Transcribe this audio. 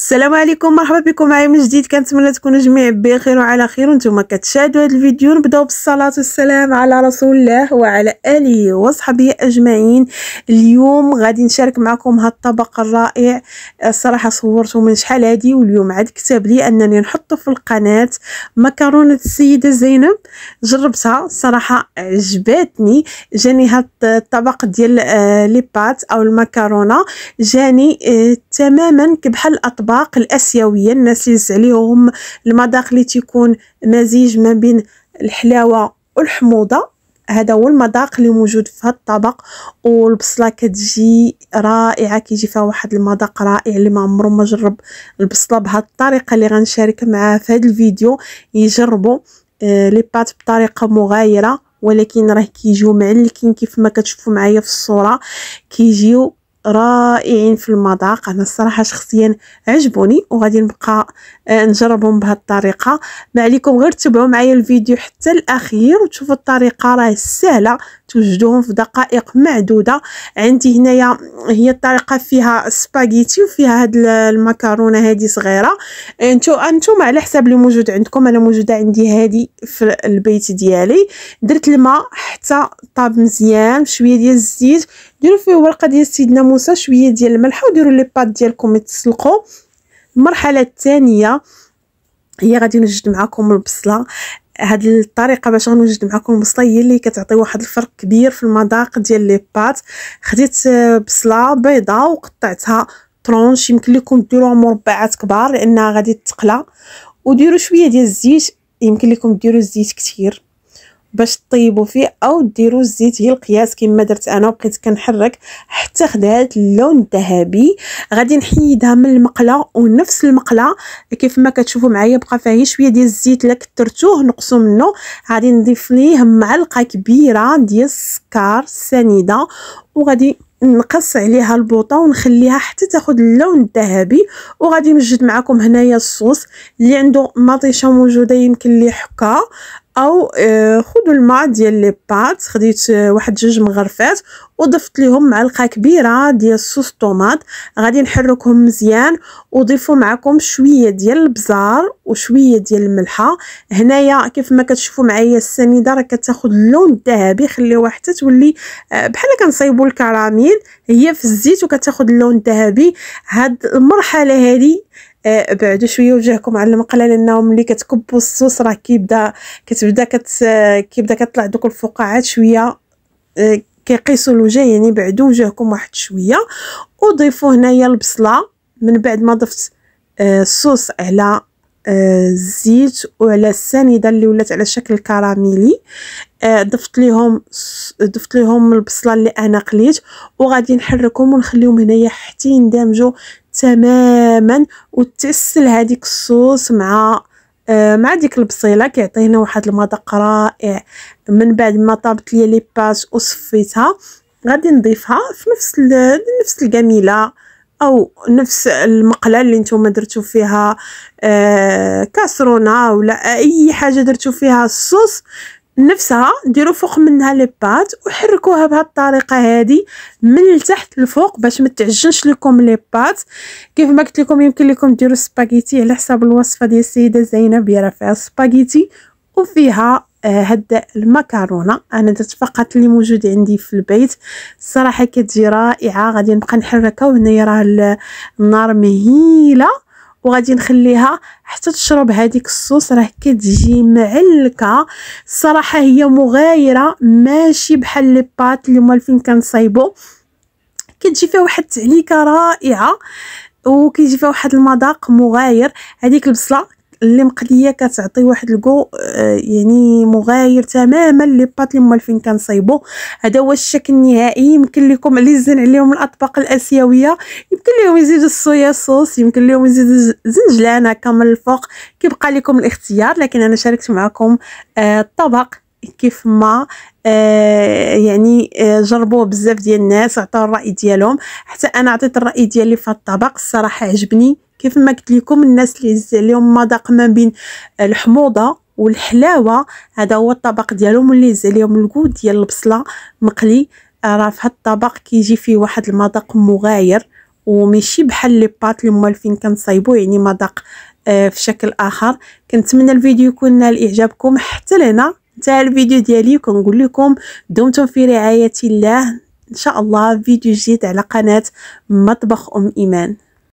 السلام عليكم مرحبا بكم معايا من جديد كنتمنى تكونوا جميع بخير وعلى خير وانتم كتشاهدوا هذا الفيديو نبداو بالصلاه والسلام على رسول الله وعلى اله وصحبه اجمعين اليوم غادي نشارك معكم هذا الطبق الرائع الصراحه صورته من شحال هادي واليوم عاد كتاب لي انني نحطه في القناه مكرونه السيده زينب جربتها صراحه عجبتني جاني هذا الطبق ديال آه، لي بات او المكرونه جاني آه، تماما كبحال الاطباق المذاق الاسيويه الناس اللي عليهم المذاق اللي تيكون مزيج ما بين الحلاوه والحموضه هذا هو المذاق اللي موجود في هذا الطبق والبصله كتجي رائعه كيجي فيها واحد المذاق رائع اللي ما عمره ما جرب البصله بهذه الطريقه اللي غنشارك معاه في هذا الفيديو يجربوا آه، لي بات بطريقه مغايره ولكن راه كيجيو معلكين كيف ما كتشوفوا معايا في الصوره كيجيو رائعين في المذاق انا الصراحه شخصيا عجبوني وغادي نبقى آه، نجربهم بهذه الطريقه ما عليكم غير تتبعوا معايا الفيديو حتى الاخير وتشوفوا الطريقه راه سهله توجدوهم في دقائق معدودة عندي هنايا هي الطريقة فيها سباغيتي وفيها هاد المكرونة هادي صغيرة انتو انتم على حساب اللي موجود عندكم انا موجودة عندي هادي في البيت ديالي درت الماء حتى طاب مزيان شوية ديال الزيت ديروا فيه ورقة ديال سيدنا موسى شوية ديال الملح وديروا لي بات ديالكم يتسلقوا المرحلة الثانية هي غادي نجد معكم البصله هاد الطريقه باش غنوجد معكم بصليه اللي كتعطي واحد الفرق كبير في المذاق ديال لي بات خديت آه، بصله بيضاء وقطعتها ترونش يمكن لكم ديروها مربعات كبار لانها غادي تقلى وديروا شويه ديال الزيت يمكن لكم ديروا الزيت كثير باش طيبو فيه او ديروا الزيت هي القياس كما درت انا وبقيت كنحرك حتى خدات اللون الذهبي غادي نحيدها من المقله ونفس المقله كيف ما كتشوفوا معايا بقى فيها شويه ديال الزيت لا كثرتوه نقصوا منه غادي نضيف ليه معلقه كبيره ديال السكر سنيده وغادي نقص عليها البوطه ونخليها حتى تاخد اللون الذهبي وغادي نوجد معكم هنايا الصوص اللي عنده مطيشه موجوده يمكن ليه حكا او آه، خذوا الماء ديال لي بات خديت آه، واحد جوج مغرفات وضفت لهم معلقه كبيره ديال صوص طوماط غادي نحركهم مزيان وضيفوا معكم شويه ديال البزار وشويه ديال الملحه هنايا كيف ما كتشوفوا معايا السنيده راه كتاخذ اللون الذهبي خليوها حتى تولي آه، بحال كنصايبوا الكراميل هي في الزيت وكتاخذ اللون الذهبي هاد المرحله هذه آه، بعدوا شويه وجهكم على المقله لانه ملي كتكبوا الصوص راه كيبدا كتبدا كت كيبدا كتطلع دوك الفقاعات شويه آه، كيقيسوا الوجه يعني بعدوا وجهكم واحد شويه وضيفوا هنايا البصله من بعد ما ضفت آه، الصوص على الزيت وعلى السنيده اللي ولات على شكل كراميلي آه، ضفت ليهم ضفت ليهم البصله اللي انا قليت وغادي نحركهم ونخليهم هنايا حتى يندمجوا تماما وتسل هذيك الصوص مع آه، مع ديك البصيله كيعطينا واحد المذاق رائع من بعد ما طابت لي لي باس وصفيتها غادي نضيفها في نفس نفس الجميله او نفس المقله اللي نتوما درتو فيها آه، كاسرونه ولا اي حاجه درتو فيها الصوص نفسها ديروا فوق منها لي بات وحركوها بهذه الطريقه هذه من التحت لفوق باش ما تعجنش لكم لي بات كيف ما قلت لكم يمكن لكم ديروا سباغيتي على حساب الوصفه ديال السيده زينب هي فيها سباغيتي وفيها آه، هاد المكرونه انا درت فقط اللي موجود عندي في البيت الصراحه كتجي رائعه غادي نبقى نحركها وهنايا راه النار مهيله وغادي نخليها حتى تشرب هذيك الصوص راه كتجي معلكه الصراحه هي مغايره ماشي بحال لي بات اللي هما فين كنصايبو كتجي فيها واحد التعليكه رائعه وكيجي فيها واحد المذاق مغاير هذيك البصله اللي مقليه كتعطي واحد الكو آه، يعني مغاير تماما لي بات اللي موالفين كنصايبو هذا هو الشكل النهائي يمكن لكم زين عليهم الاطباق الاسيويه يمكن لهم يزيدوا الصويا صوص يمكن لهم يزيدوا زنجلان هكا من الفوق كيبقى لكم الاختيار لكن انا شاركت معكم الطبق آه، كيف ما آه يعني آه جربوه بزاف ديال الناس عطاو الراي ديالهم حتى انا عطيت الراي ديالي في الطبق الصراحه عجبني كيف ما قلت لكم الناس اللي اللي عليهم ذاق ما بين الحموضه والحلاوه هذا هو الطبق ديالهم واللي يزال عليهم الكو ديال البصله مقلي آه، راه في هذا الطبق كيجي فيه واحد المذاق مغاير وماشي بحال لي بات اللي موالفين كنصايبو يعني مذاق آه في شكل اخر كنتمنى الفيديو يكون نال اعجابكم حتى لهنا تاع الفيديو ديالي وكنقول لكم دمتم في رعايه الله ان شاء الله فيديو جديد على قناه مطبخ ام ايمان